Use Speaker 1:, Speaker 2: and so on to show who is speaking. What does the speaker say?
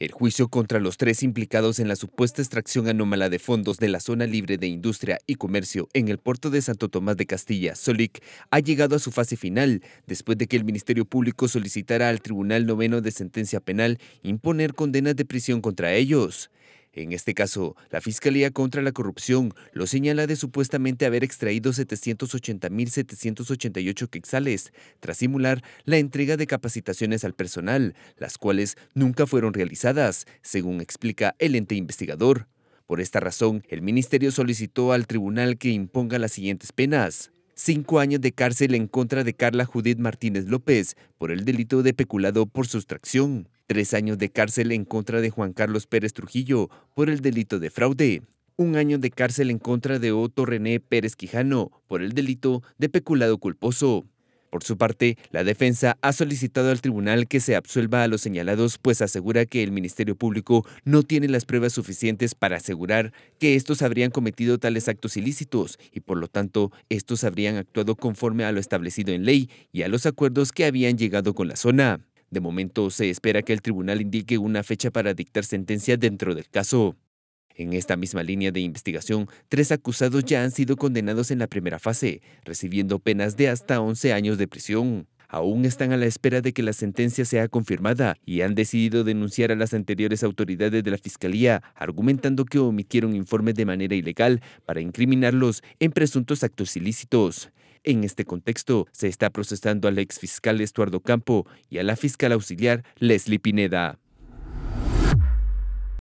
Speaker 1: El juicio contra los tres implicados en la supuesta extracción anómala de fondos de la zona libre de industria y comercio en el puerto de Santo Tomás de Castilla, Solic, ha llegado a su fase final después de que el Ministerio Público solicitara al Tribunal Noveno de Sentencia Penal imponer condenas de prisión contra ellos. En este caso, la Fiscalía contra la Corrupción lo señala de supuestamente haber extraído 780.788 quetzales tras simular la entrega de capacitaciones al personal, las cuales nunca fueron realizadas, según explica el ente investigador. Por esta razón, el ministerio solicitó al tribunal que imponga las siguientes penas cinco años de cárcel en contra de Carla Judith Martínez López por el delito de peculado por sustracción, tres años de cárcel en contra de Juan Carlos Pérez Trujillo por el delito de fraude, un año de cárcel en contra de Otto René Pérez Quijano por el delito de peculado culposo. Por su parte, la defensa ha solicitado al tribunal que se absuelva a los señalados, pues asegura que el Ministerio Público no tiene las pruebas suficientes para asegurar que estos habrían cometido tales actos ilícitos y por lo tanto estos habrían actuado conforme a lo establecido en ley y a los acuerdos que habían llegado con la zona. De momento se espera que el tribunal indique una fecha para dictar sentencia dentro del caso. En esta misma línea de investigación, tres acusados ya han sido condenados en la primera fase, recibiendo penas de hasta 11 años de prisión. Aún están a la espera de que la sentencia sea confirmada y han decidido denunciar a las anteriores autoridades de la Fiscalía, argumentando que omitieron informes de manera ilegal para incriminarlos en presuntos actos ilícitos. En este contexto, se está procesando al exfiscal Estuardo Campo y a la fiscal auxiliar Leslie Pineda.